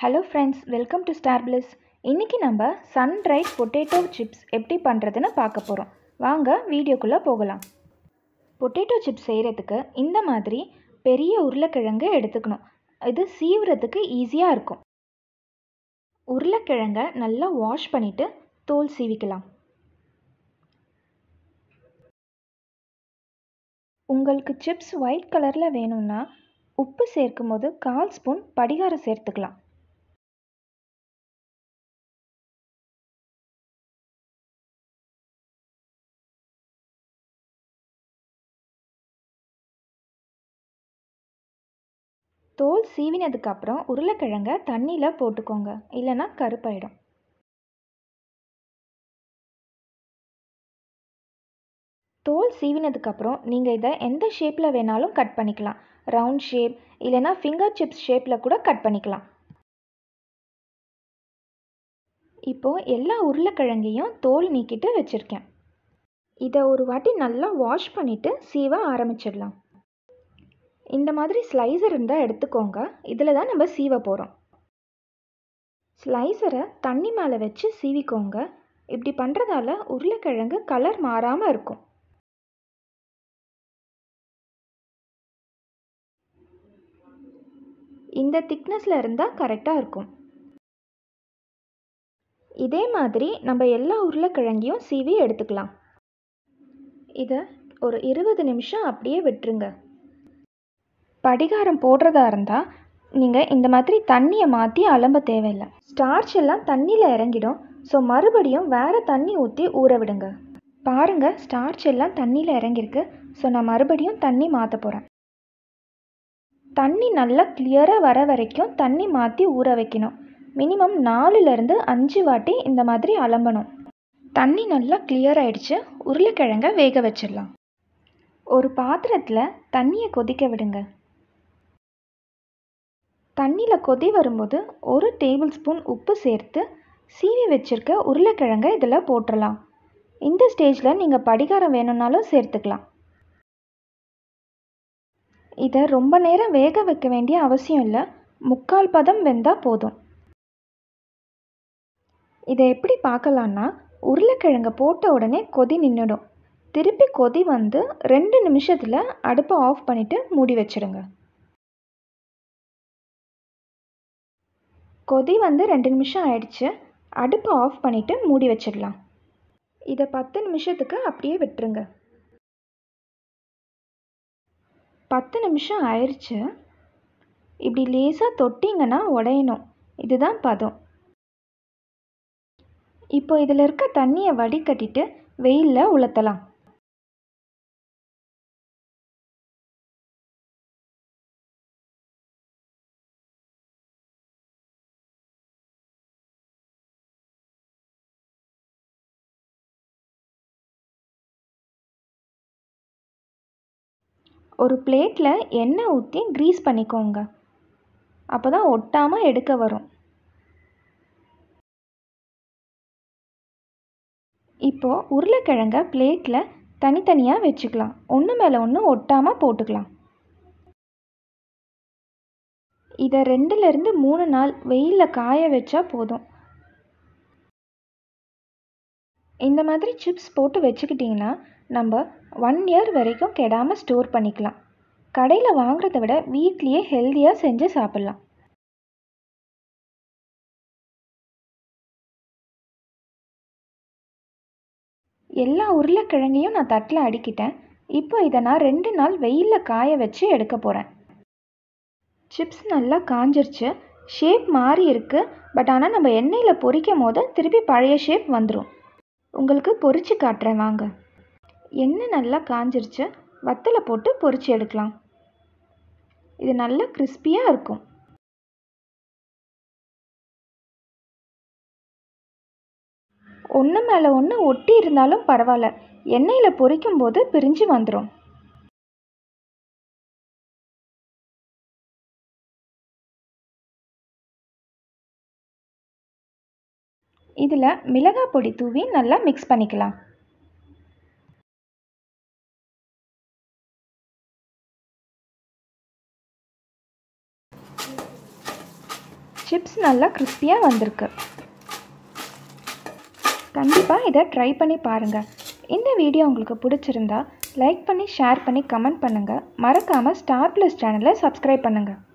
hello friends welcome to StarPlus இன்றைக்கி நம்ம sunrise potato chips எப்படி பண்ணுறதுன்னு பார்க்க போகிறோம் வாங்க வீடியோக்குள்ளே போகலாம் பொட்டேட்டோ சிப்ஸ் செய்கிறதுக்கு இந்த மாதிரி பெரிய உருளைக்கிழங்கு எடுத்துக்கணும் இது சீவுறதுக்கு ஈஸியாக இருக்கும் உருளைக்கிழங்கை நல்லா வாஷ் பண்ணிவிட்டு தோல் சீவிக்கலாம் உங்களுக்கு சிப்ஸ் ஒயிட் கலரில் வேணும்னா உப்பு சேர்க்கும் போது கால் ஸ்பூன் படிகாரம் சேர்த்துக்கலாம் தோல் சீவினதுக்கப்புறம் உருளைக்கிழங்க தண்ணியில் போட்டுக்கோங்க இல்லைன்னா கருப்பாயிடும் தோல் சீவினதுக்கப்புறம் நீங்கள் இதை எந்த ஷேப்பில் வேணாலும் கட் பண்ணிக்கலாம் ரவுண்ட் ஷேப் இல்லைனா ஃபிங்கர் சிப்ஸ் ஷேப்பில் கூட கட் பண்ணிக்கலாம் இப்போது எல்லா உருளைக்கிழங்கையும் தோல் நீக்கிட்டு வச்சுருக்கேன் இதை ஒரு வாட்டி நல்லா வாஷ் பண்ணிவிட்டு சீவ ஆரம்பிச்சிடலாம் இந்த மாதிரி ஸ்லைசர் இருந்தால் எடுத்துக்கோங்க இதில் தான் நம்ம சீவ போகிறோம் ஸ்லைசரை தண்ணி மேலே வச்சு சீவிக்கோங்க இப்படி பண்ணுறதால உருளைக்கிழங்கு கலர் மாறாமல் இருக்கும் இந்த திக்னஸில் இருந்தால் கரெக்டாக இருக்கும் இதே மாதிரி நம்ம எல்லா உருளைக்கிழங்கையும் சீவி எடுத்துக்கலாம் இதை ஒரு இருபது நிமிஷம் அப்படியே விட்டுருங்க படிகாரம் போடுறதா இருந்தால் நீங்கள் இந்த மாதிரி தண்ணியை மாற்றி அலம்ப தேவையில்லை ஸ்டார்ச் எல்லாம் தண்ணியில் இறங்கிடும் ஸோ மறுபடியும் வேறு தண்ணி ஊற்றி ஊற விடுங்க பாருங்கள் ஸ்டார்ச் எல்லாம் தண்ணியில் இறங்கியிருக்கு ஸோ நான் மறுபடியும் தண்ணி மாற்ற போகிறேன் தண்ணி நல்லா கிளியராக வர வரைக்கும் தண்ணி மாற்றி ஊற வைக்கணும் மினிமம் நாலுலேருந்து அஞ்சு வாட்டி இந்த மாதிரி அலம்பணும் தண்ணி நல்லா கிளியர் ஆகிடுச்சு உருளைக்கிழங்க வேக வச்சிடலாம் ஒரு பாத்திரத்தில் தண்ணியை கொதிக்க விடுங்க தண்ணியில் கொதி வரும்போது ஒரு டேபிள் ஸ்பூன் உப்பு சேர்த்து சீவி வச்சுருக்க உருளைக்கிழங்கை இதில் போட்டுடலாம் இந்த ஸ்டேஜில் நீங்கள் படிகாரம் வேணும்னாலும் சேர்த்துக்கலாம் இதை ரொம்ப நேரம் வேக வைக்க வேண்டிய அவசியம் இல்லை முக்கால் பதம் வெந்தால் போதும் இதை எப்படி பார்க்கலான்னா உருளைக்கிழங்கு போட்ட உடனே கொதி நின்றுடும் திருப்பி கொதி வந்து ரெண்டு நிமிஷத்தில் அடுப்பை ஆஃப் பண்ணிவிட்டு மூடி வச்சுடுங்க கொதி வந்து ரெண்டு நிமிஷம் ஆயிடுச்சு அடுப்பை ஆஃப் பண்ணிவிட்டு மூடி வச்சிடலாம் இதை பத்து நிமிஷத்துக்கு அப்படியே விட்டுருங்க பத்து நிமிஷம் ஆயிடுச்சு இப்படி லேசாக தொட்டிங்கன்னா உடையணும் இதுதான் பதம் இப்போ இதில் இருக்க தண்ணியை வடிகட்டிட்டு வெயிலில் உலர்த்தலாம் ஒரு பிளேட்டில் எண்ணெய் ஊற்றி க்ரீஸ் பண்ணிக்கோங்க அப்போ தான் ஒட்டாமல் எடுக்க வரும் இப்போது உருளைக்கிழங்க பிளேட்டில் தனித்தனியாக வச்சுக்கலாம் ஒன்று மேலே ஒன்று ஒட்டாமல் போட்டுக்கலாம் இதை ரெண்டுலேருந்து மூணு நாள் வெயிலில் காய வச்சா போதும் இந்த மாதிரி சிப்ஸ் போட்டு வச்சுக்கிட்டிங்கன்னா நம்ம ஒன் இயர் வரைக்கும் கெடாமல் ஸ்டோர் பண்ணிக்கலாம் கடையில் வாங்குறத விட வீட்லேயே ஹெல்த்தியாக செஞ்சு சாப்பிட்லாம் எல்லா உருளைக்கிழங்கையும் நான் தட்டில் அடிக்கிட்டேன் இப்போ இதை நான் ரெண்டு நாள் வெயிலில் காய வச்சு எடுக்க போகிறேன் சிப்ஸ் நல்லா காஞ்சிருச்சு ஷேப் மாறி இருக்குது பட் ஆனால் நம்ம எண்ணெயில் பொரிக்கும் போது திருப்பி பழைய ஷேப் வந்துடும் உங்களுக்கு பொறிச்சு காட்டுறேன் வாங்க எண்ணெய் நல்லா காஞ்சிருச்சு வத்தலை போட்டு பொரித்து எடுக்கலாம் இது நல்லா கிறிஸ்பியாக இருக்கும் ஒன்று மேலே ஒன்று ஒட்டி இருந்தாலும் பரவாயில்ல எண்ணெயில் பொரிக்கும் போது பிரிஞ்சு வந்துடும் இதில் மிளகாய் பொடி தூவி நல்லா மிக்ஸ் பண்ணிக்கலாம் சிப்ஸ் நல்லா கிறிஸ்பியாக வந்திருக்கு கண்டிப்பாக இதை ட்ரை பண்ணி பாருங்கள் இந்த வீடியோ உங்களுக்கு பிடிச்சிருந்தா லைக் பண்ணி ஷேர் பண்ணி கமெண்ட் பண்ணுங்கள் மறக்காமல் ஸ்டார் ப்ளஸ் சேனலை சப்ஸ்கிரைப் பண்ணுங்கள்